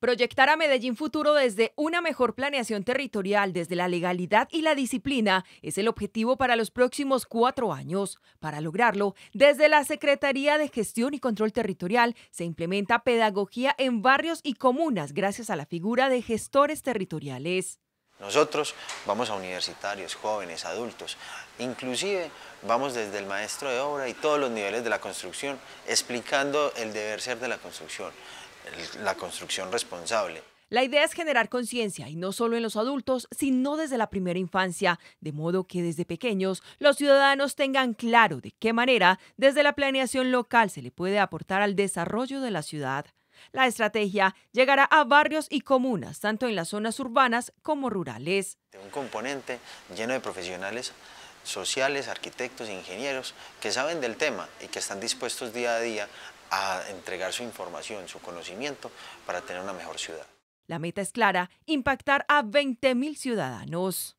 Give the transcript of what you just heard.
Proyectar a Medellín Futuro desde una mejor planeación territorial, desde la legalidad y la disciplina, es el objetivo para los próximos cuatro años. Para lograrlo, desde la Secretaría de Gestión y Control Territorial se implementa pedagogía en barrios y comunas gracias a la figura de gestores territoriales. Nosotros vamos a universitarios, jóvenes, adultos, inclusive vamos desde el maestro de obra y todos los niveles de la construcción, explicando el deber ser de la construcción, la construcción responsable. La idea es generar conciencia, y no solo en los adultos, sino desde la primera infancia, de modo que desde pequeños los ciudadanos tengan claro de qué manera desde la planeación local se le puede aportar al desarrollo de la ciudad. La estrategia llegará a barrios y comunas, tanto en las zonas urbanas como rurales. Un componente lleno de profesionales sociales, arquitectos, ingenieros, que saben del tema y que están dispuestos día a día a entregar su información, su conocimiento para tener una mejor ciudad. La meta es clara, impactar a 20.000 ciudadanos.